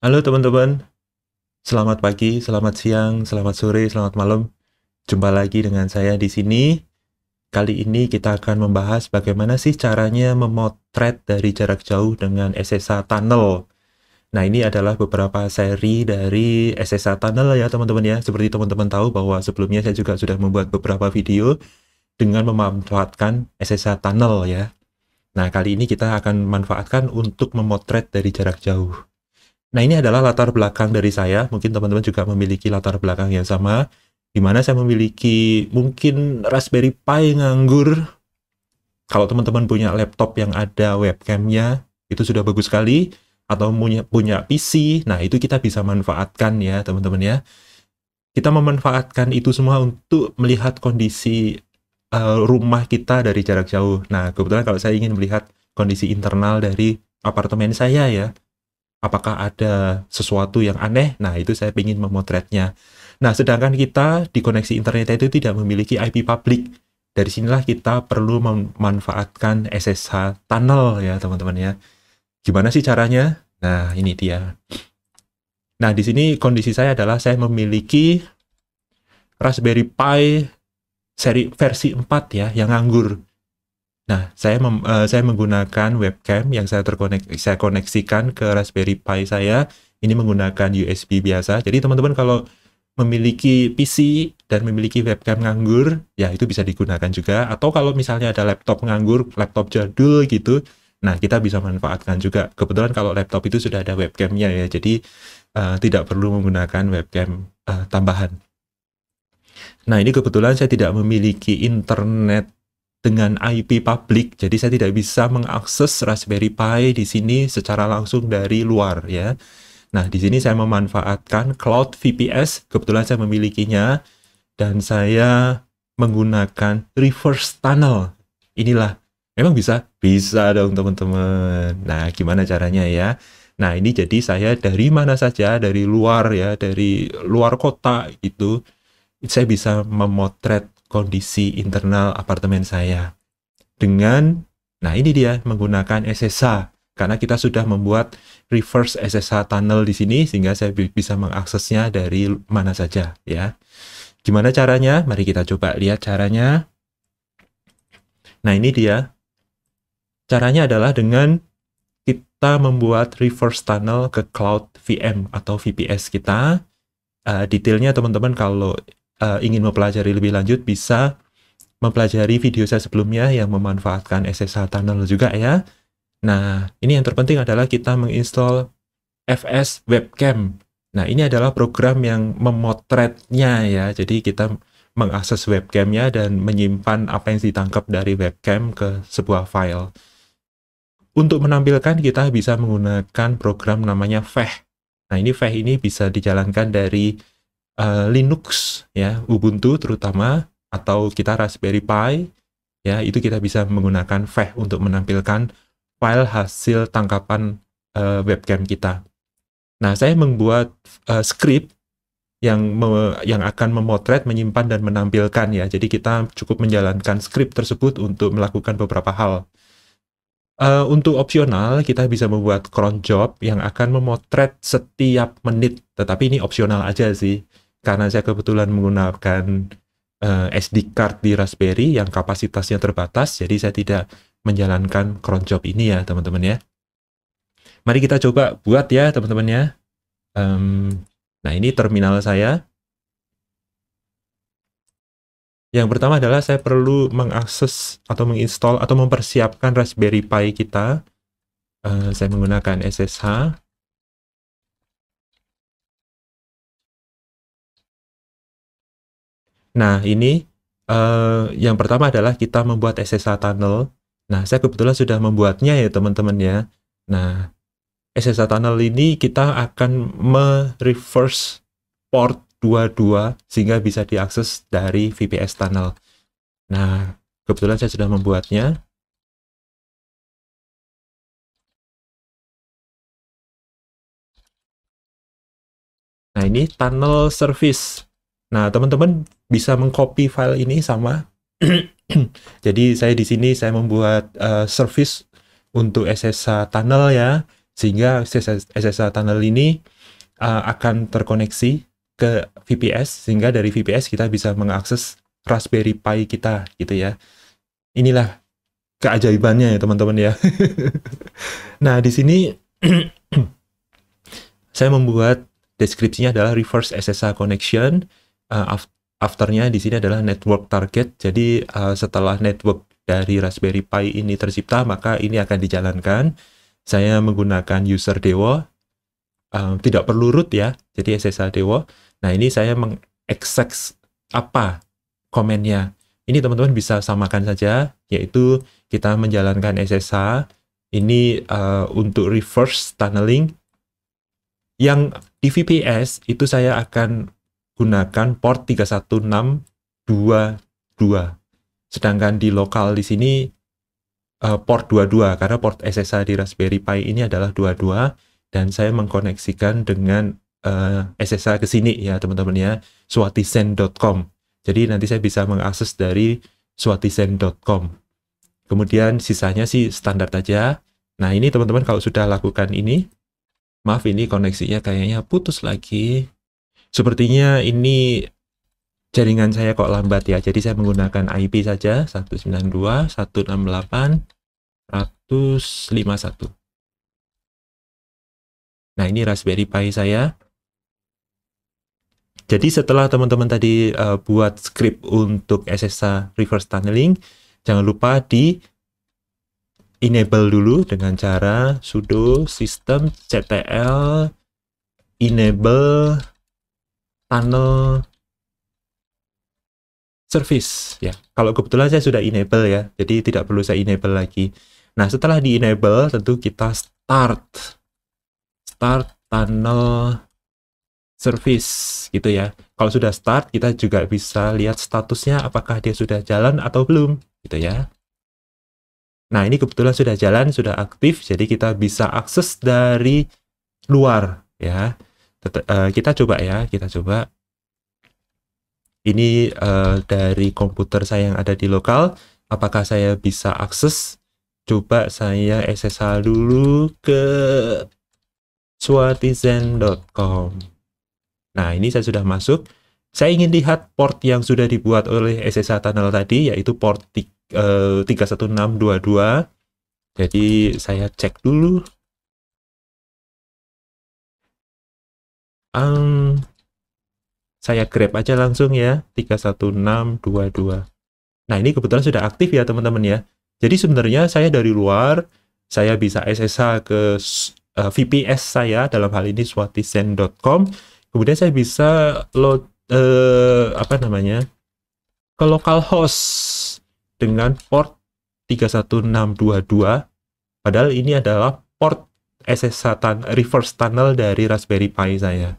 Halo teman-teman, selamat pagi, selamat siang, selamat sore, selamat malam. Jumpa lagi dengan saya di sini. Kali ini kita akan membahas bagaimana sih caranya memotret dari jarak jauh dengan SSA Tunnel. Nah ini adalah beberapa seri dari SSA Tunnel ya teman-teman ya. Seperti teman-teman tahu bahwa sebelumnya saya juga sudah membuat beberapa video dengan memanfaatkan SSA Tunnel ya. Nah kali ini kita akan manfaatkan untuk memotret dari jarak jauh. Nah, ini adalah latar belakang dari saya. Mungkin teman-teman juga memiliki latar belakang yang sama, di mana saya memiliki mungkin Raspberry Pi nganggur. Kalau teman-teman punya laptop yang ada webcamnya, itu sudah bagus sekali. Atau punya, punya PC, nah itu kita bisa manfaatkan ya teman-teman ya. Kita memanfaatkan itu semua untuk melihat kondisi uh, rumah kita dari jarak jauh. Nah, kebetulan kalau saya ingin melihat kondisi internal dari apartemen saya ya, apakah ada sesuatu yang aneh? Nah, itu saya ingin memotretnya. Nah, sedangkan kita di koneksi internet itu tidak memiliki IP publik. Dari sinilah kita perlu memanfaatkan SSH tunnel ya, teman-teman ya. Gimana sih caranya? Nah, ini dia. Nah, di sini kondisi saya adalah saya memiliki Raspberry Pi seri versi 4 ya, yang nganggur. Nah, saya mem, uh, saya menggunakan webcam yang saya terkonek saya koneksikan ke Raspberry Pi saya. Ini menggunakan USB biasa. Jadi teman-teman kalau memiliki PC dan memiliki webcam nganggur, ya itu bisa digunakan juga. Atau kalau misalnya ada laptop nganggur, laptop jadul gitu, nah kita bisa manfaatkan juga. Kebetulan kalau laptop itu sudah ada webcamnya ya, jadi uh, tidak perlu menggunakan webcam uh, tambahan. Nah ini kebetulan saya tidak memiliki internet dengan IP public, jadi saya tidak bisa mengakses Raspberry Pi di sini secara langsung dari luar ya. Nah, di sini saya memanfaatkan Cloud VPS, kebetulan saya memilikinya, dan saya menggunakan reverse tunnel. Inilah, emang bisa? Bisa dong teman-teman. Nah, gimana caranya ya? Nah, ini jadi saya dari mana saja, dari luar ya, dari luar kota itu, saya bisa memotret kondisi internal apartemen saya. Dengan, nah ini dia, menggunakan SSH. Karena kita sudah membuat reverse SSH tunnel di sini, sehingga saya bisa mengaksesnya dari mana saja. ya. Gimana caranya? Mari kita coba lihat caranya. Nah ini dia. Caranya adalah dengan kita membuat reverse tunnel ke cloud VM atau VPS kita. Uh, detailnya teman-teman kalau uh, ingin mempelajari lebih lanjut bisa mempelajari video saya sebelumnya yang memanfaatkan SSH Tunnel juga ya. Nah, ini yang terpenting adalah kita menginstall FS Webcam. Nah, ini adalah program yang memotretnya ya. Jadi kita mengakses webcamnya dan menyimpan apa yang ditangkap dari webcam ke sebuah file. Untuk menampilkan, kita bisa menggunakan program namanya Veh. Nah, ini Veh ini bisa dijalankan dari uh, Linux ya, Ubuntu terutama atau kita Raspberry Pi ya, itu kita bisa menggunakan Veh untuk menampilkan file hasil tangkapan uh, webcam kita. Nah, saya membuat uh, script yang me, yang akan memotret, menyimpan dan menampilkan ya. Jadi kita cukup menjalankan script tersebut untuk melakukan beberapa hal. Uh, untuk opsional kita bisa membuat cron job yang akan memotret setiap menit, tetapi ini opsional aja sih karena saya kebetulan menggunakan uh, eh, SD card di Raspberry yang kapasitasnya terbatas, jadi saya tidak menjalankan cron job ini ya teman-teman ya. Mari kita coba buat ya teman-teman ya. Um, nah ini terminal saya. Yang pertama adalah saya perlu mengakses atau menginstall atau mempersiapkan Raspberry Pi kita. Uh, saya menggunakan SSH Nah, ini uh, yang pertama adalah kita membuat SSH tunnel. Nah, saya kebetulan sudah membuatnya ya teman-teman ya. Nah, SSH tunnel ini kita akan mereverse port 22 sehingga bisa diakses dari VPS tunnel. Nah, kebetulan saya sudah membuatnya. Nah, ini tunnel service. Nah, teman-teman bisa mengcopy file ini sama. Jadi saya di sini saya membuat uh, service untuk SSH tunnel ya, sehingga SSH, tunnel ini uh, akan terkoneksi ke VPS sehingga dari VPS kita bisa mengakses Raspberry Pi kita gitu ya. Inilah keajaibannya ya teman-teman ya. nah, di sini saya membuat deskripsinya adalah reverse SSH connection uh, afternya di sini adalah network target. Jadi uh, setelah network dari Raspberry Pi ini tercipta, maka ini akan dijalankan. Saya menggunakan user Dewo, uh, tidak perlu root ya, jadi SSH Dewo. Nah ini saya mengeksek, apa komennya. Ini teman-teman bisa samakan saja, yaitu kita menjalankan SSH. Ini uh, untuk reverse tunneling. Yang di VPS itu saya akan gunakan port 31622. Sedangkan di lokal di sini uh, port 22 karena port SSH di Raspberry Pi ini adalah 22 dan saya mengkoneksikan dengan uh, eh, SSH ke sini ya teman-teman ya swatisen.com. Jadi nanti saya bisa mengakses dari swatisen.com. Kemudian sisanya sih standar aja. Nah, ini teman-teman kalau sudah lakukan ini, maaf ini koneksinya kayaknya putus lagi. Sepertinya ini jaringan saya kok lambat ya. Jadi saya menggunakan IP saja 192 168 151. Nah, ini Raspberry Pi saya. Jadi setelah teman-teman tadi uh, buat script untuk SSH reverse tunneling, jangan lupa di enable dulu dengan cara sudo systemctl enable tunnel service ya. Kalau kebetulan saya sudah enable ya, jadi tidak perlu saya enable lagi. Nah, setelah di enable tentu kita start start tunnel service gitu ya. Kalau sudah start kita juga bisa lihat statusnya apakah dia sudah jalan atau belum gitu ya. Nah, ini kebetulan sudah jalan, sudah aktif, jadi kita bisa akses dari luar ya. Eh, kita coba ya, kita coba. Ini uh, dari komputer saya yang ada di lokal, apakah saya bisa akses? Coba saya SSH dulu ke swatizen.com Nah, ini saya sudah masuk. Saya ingin lihat port yang sudah dibuat oleh SSH Tunnel tadi, yaitu port 31622. Eh, Jadi, saya cek dulu Um, saya grab aja langsung ya, 31622. Nah, ini kebetulan sudah aktif ya, teman-teman ya. Jadi sebenarnya saya dari luar, saya bisa SSH ke uh, eh, VPS saya, dalam hal ini swatisen.com. Kemudian saya bisa load, uh, eh, apa namanya, ke localhost dengan port 31622. Padahal ini adalah port SSH tun reverse tunnel dari Raspberry Pi saya.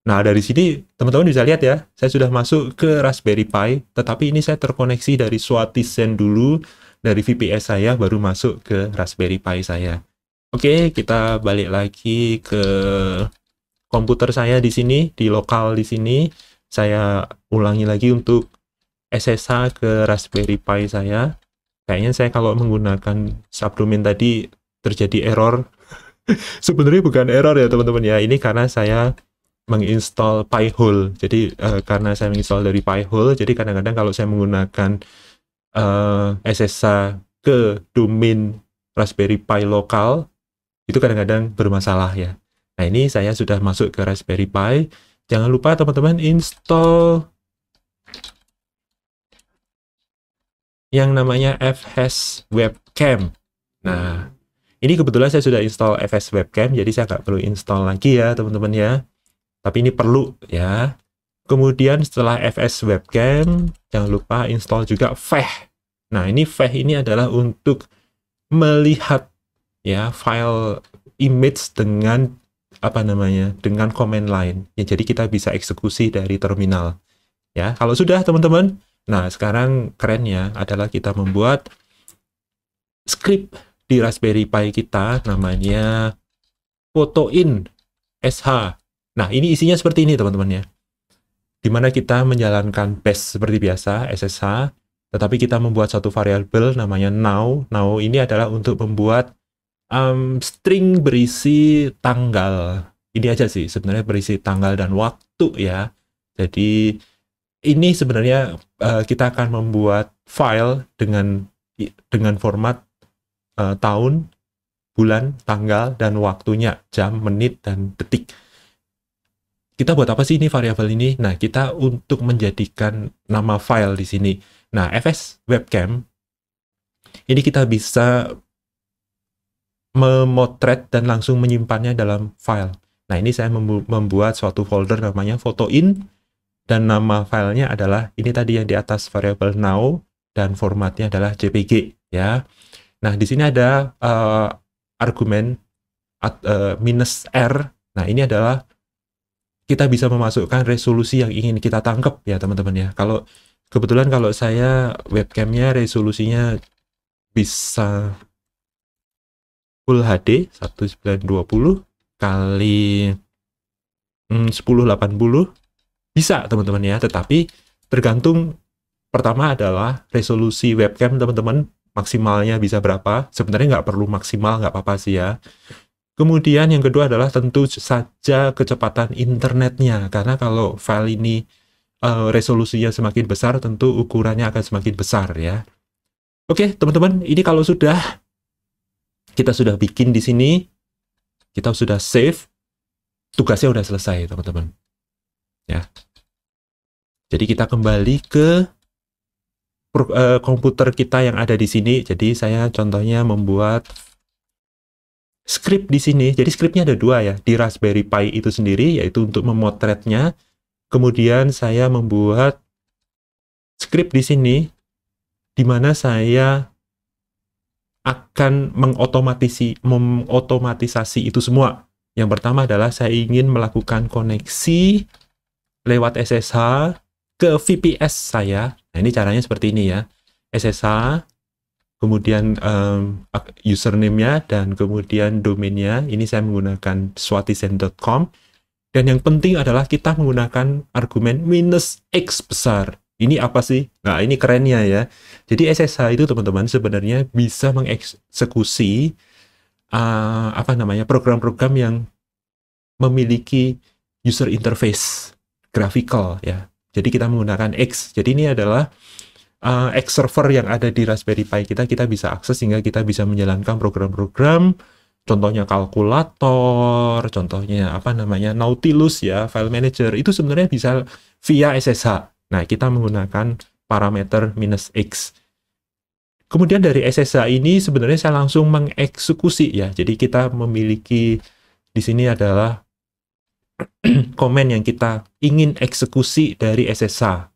Nah, dari sini teman-teman bisa lihat ya, saya sudah masuk ke Raspberry Pi, tetapi ini saya terkoneksi dari Swatizen dulu, dari VPS saya baru masuk ke Raspberry Pi saya. Oke, kita balik lagi ke komputer saya di sini, di lokal di sini. Saya ulangi lagi untuk SSH ke Raspberry Pi saya. Kayaknya saya kalau menggunakan subdomain tadi terjadi error Sebenarnya bukan error ya teman-teman ya. Ini karena saya menginstall pi Jadi uh, karena saya menginstall dari pi jadi kadang-kadang kalau saya menggunakan uh, eh, SSH ke domain Raspberry Pi lokal, itu kadang-kadang bermasalah ya. Nah ini saya sudah masuk ke Raspberry Pi. Jangan lupa teman-teman install yang namanya fhash e webcam. Nah, ini kebetulan saya sudah install FS Webcam, jadi saya nggak perlu install lagi ya teman-teman ya. Tapi ini perlu ya. Kemudian setelah FS Webcam, jangan lupa install juga Veh. Nah ini Veh ini adalah untuk melihat ya file image dengan apa namanya dengan command line. Ya jadi kita bisa eksekusi dari terminal. Ya kalau sudah teman-teman. Nah sekarang kerennya adalah kita membuat script di Raspberry Pi kita namanya in SH. Nah, ini isinya seperti ini teman-teman ya. Dimana kita menjalankan bash seperti biasa, SSH, tetapi kita membuat satu variabel namanya now. Now ini adalah untuk membuat um, string berisi tanggal. Ini aja sih, sebenarnya berisi tanggal dan waktu ya. Jadi ini sebenarnya uh, kita akan membuat file dengan dengan format uh, tahun, bulan, tanggal, dan waktunya, jam, menit, dan detik. Kita buat apa sih ini variabel ini? Nah, kita untuk menjadikan nama file di sini. Nah, FS Webcam, ini kita bisa memotret dan langsung menyimpannya dalam file. Nah, ini saya membuat suatu folder namanya foto in dan nama filenya adalah ini tadi yang di atas variabel now dan formatnya adalah JPG ya. Nah, di sini ada uh, argumen uh, minus R. Nah, ini adalah kita bisa memasukkan resolusi yang ingin kita tangkap ya teman-teman ya. Kalau kebetulan kalau saya webcamnya resolusinya bisa Full HD 1920 kali 1080 hmm, bisa teman-teman ya tetapi tergantung pertama adalah resolusi webcam teman-teman maksimalnya bisa berapa. Sebenarnya nggak perlu maksimal, nggak apa-apa sih ya. Kemudian yang kedua adalah tentu saja kecepatan internetnya, karena kalau file ini uh, resolusinya semakin besar, tentu ukurannya akan semakin besar ya. Oke teman-teman, ini kalau sudah kita sudah bikin di sini, kita sudah save, tugasnya sudah selesai teman-teman. Ya. Jadi kita kembali ke Eh, komputer kita yang ada di sini. Jadi saya contohnya membuat script di sini. Jadi scriptnya ada dua ya, di Raspberry Pi itu sendiri, yaitu untuk memotretnya. Kemudian saya membuat script di sini, di mana saya akan mengotomatisi, mengotomatisasi itu semua. Yang pertama adalah saya ingin melakukan koneksi lewat SSH ke VPS saya Nah ini caranya seperti ini ya. SSH, kemudian um, username-nya dan kemudian domainnya. Ini saya menggunakan swatizen.com. Dan yang penting adalah kita menggunakan argumen minus X besar. Ini apa sih? Nah, ini kerennya ya. Jadi SSH itu teman-teman sebenarnya bisa mengeksekusi uh, apa namanya program-program yang memiliki user interface graphical ya jadi kita menggunakan X. Jadi ini adalah uh, X server yang ada di Raspberry Pi kita, kita bisa akses sehingga kita bisa menjalankan program-program contohnya kalkulator, contohnya apa namanya Nautilus ya, file manager itu sebenarnya bisa via SSH. Nah, kita menggunakan parameter minus X. Kemudian dari SSH ini sebenarnya saya langsung mengeksekusi ya. Jadi kita memiliki di sini adalah komen yang kita ingin eksekusi dari SSH.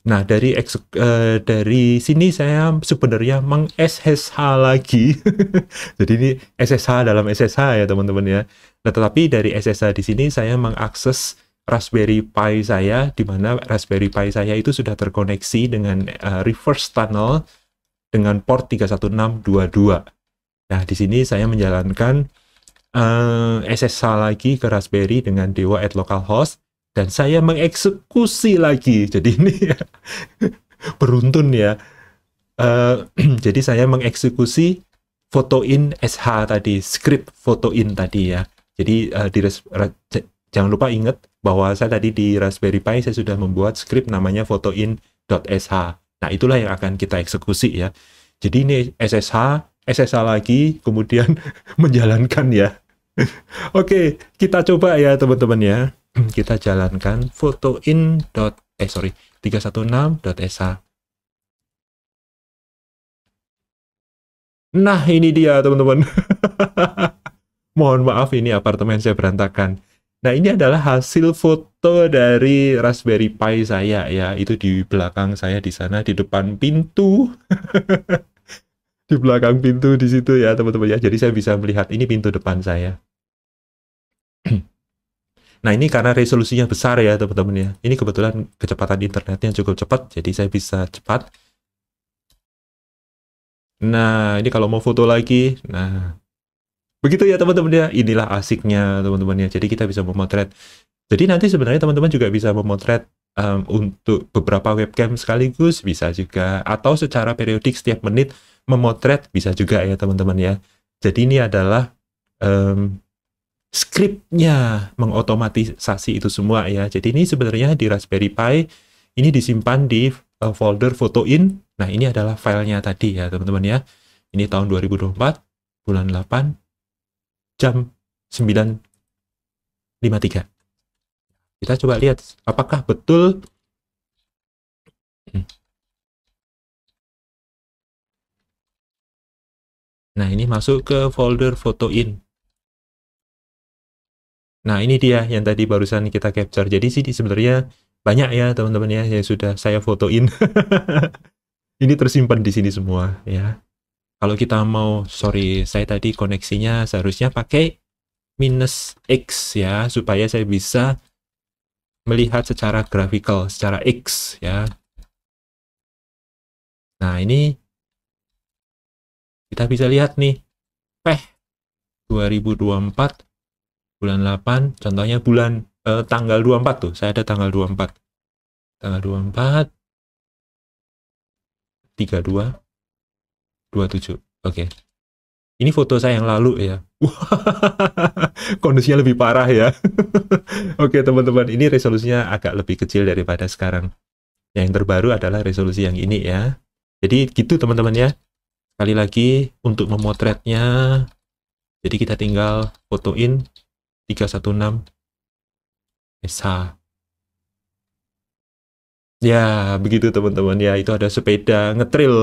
Nah, dari eksek, uh, dari sini saya sebenarnya meng-SSH lagi. Jadi ini SSH dalam SSH ya, teman-teman ya. Nah, tetapi dari SSH di sini saya mengakses Raspberry Pi saya di mana Raspberry Pi saya itu sudah terkoneksi dengan uh, reverse tunnel dengan port 31622. Nah, di sini saya menjalankan uh, eh, SSH lagi ke Raspberry dengan Dewa at localhost dan saya mengeksekusi lagi. Jadi ini ya, beruntun ya. Uh, jadi saya mengeksekusi foto in SH tadi, script foto in tadi ya. Jadi uh, di jangan lupa ingat bahwa saya tadi di Raspberry Pi saya sudah membuat script namanya in foto sh Nah, itulah yang akan kita eksekusi ya. Jadi ini SSH, SSH lagi kemudian menjalankan ya Oke, kita coba ya teman-teman ya. Kita jalankan fotoin dot eh sorry 316.sa. Nah ini dia teman-teman. Mohon maaf ini apartemen saya berantakan. Nah ini adalah hasil foto dari Raspberry Pi saya ya. Itu di belakang saya di sana di depan pintu. di belakang pintu di situ ya teman-teman ya. Jadi saya bisa melihat ini pintu depan saya. nah ini karena resolusinya besar ya teman-teman ya. Ini kebetulan kecepatan internetnya cukup cepat, jadi saya bisa cepat. Nah ini kalau mau foto lagi, nah begitu ya teman-teman ya. Inilah asiknya teman-teman ya. Jadi kita bisa memotret. Jadi nanti sebenarnya teman-teman juga bisa memotret um, untuk beberapa webcam sekaligus bisa juga atau secara periodik setiap menit memotret bisa juga ya teman-teman ya. Jadi ini adalah um, scriptnya mengotomatisasi itu semua ya. Jadi ini sebenarnya di Raspberry Pi ini disimpan di eh, folder foto in. Nah, ini adalah filenya tadi ya, teman-teman ya. Ini tahun 2024 bulan 8 jam 9.53. Kita coba lihat apakah betul hmm. Nah, ini masuk ke folder foto in. Nah, ini dia yang tadi barusan kita capture. Jadi sih sebenarnya banyak ya teman-teman ya yang sudah saya fotoin. ini tersimpan di sini semua ya. Kalau kita mau, sorry, saya tadi koneksinya seharusnya pakai minus X ya, supaya saya bisa melihat secara grafikal, secara X ya. Nah, ini kita bisa lihat nih, PEH 2024 bulan 8 contohnya bulan eh, tanggal 24 tuh saya ada tanggal 24 tanggal 24 32 27 oke okay. ini foto saya yang lalu ya kondisinya lebih parah ya oke okay, teman-teman ini resolusinya agak lebih kecil daripada sekarang yang terbaru adalah resolusi yang ini ya jadi gitu teman-teman ya sekali lagi untuk memotretnya jadi kita tinggal fotoin 316 Esa ya begitu teman-teman ya itu ada sepeda ngetril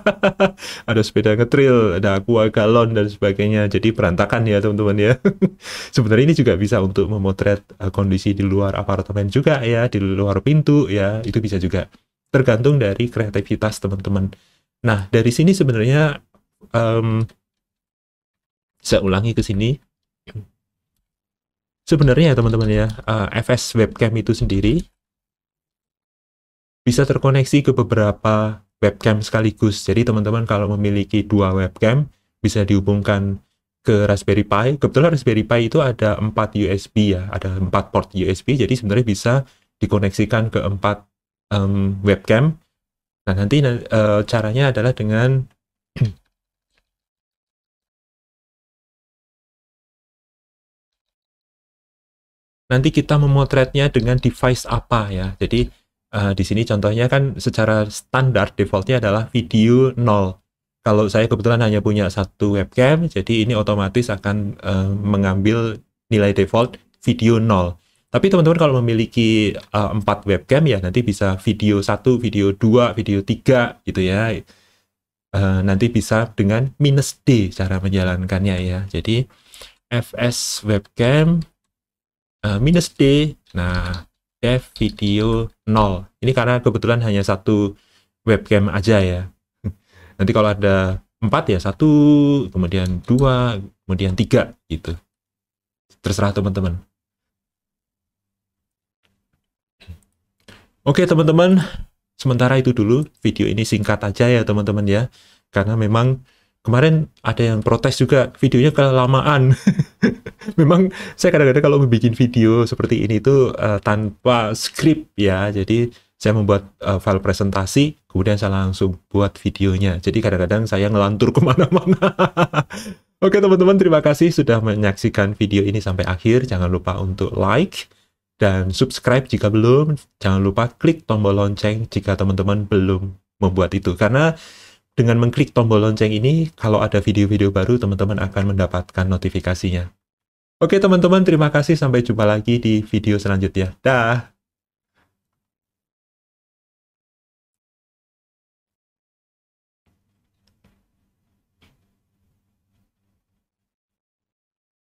ada sepeda ngetril ada aqua galon dan sebagainya jadi perantakan ya teman-teman ya sebenarnya ini juga bisa untuk memotret uh, kondisi di luar apartemen juga ya di luar pintu ya itu bisa juga tergantung dari kreativitas teman-teman nah dari sini sebenarnya um, saya ulangi ke sini Sebenarnya ya, teman-teman ya, eh, FS webcam itu sendiri bisa terkoneksi ke beberapa webcam sekaligus. Jadi teman-teman kalau memiliki dua webcam bisa dihubungkan ke Raspberry Pi. Kebetulan Raspberry Pi itu ada 4 USB ya, ada 4 port USB, jadi sebenarnya bisa dikoneksikan ke 4 um, mmm, webcam. Nah, nanti uh, caranya adalah dengan nanti kita memotretnya dengan device apa ya. Jadi uh, di sini contohnya kan secara standar defaultnya adalah video 0. Kalau saya kebetulan hanya punya satu webcam, jadi ini otomatis akan uh, mengambil nilai default video 0. Tapi teman-teman kalau memiliki uh, eh, 4 webcam ya nanti bisa video 1, video 2, video 3 gitu ya. Uh, nanti bisa dengan minus D cara menjalankannya ya. Jadi fs webcam uh, minus D. Nah, dev video 0. Ini karena kebetulan hanya satu webcam aja ya. Nanti kalau ada empat ya satu, kemudian dua, kemudian tiga gitu. Terserah teman-teman. Oke teman-teman, sementara itu dulu video ini singkat aja ya teman-teman ya, karena memang kemarin ada yang protes juga videonya kelamaan memang saya kadang-kadang kalau membuat video seperti ini itu uh, eh, tanpa skrip ya jadi saya membuat uh, file presentasi kemudian saya langsung buat videonya jadi kadang-kadang saya ngelantur kemana-mana oke teman-teman terima kasih sudah menyaksikan video ini sampai akhir jangan lupa untuk like dan subscribe jika belum jangan lupa klik tombol lonceng jika teman-teman belum membuat itu karena dengan mengklik tombol lonceng ini, kalau ada video-video baru, teman-teman akan mendapatkan notifikasinya. Oke teman-teman, terima kasih. Sampai jumpa lagi di video selanjutnya. Dah!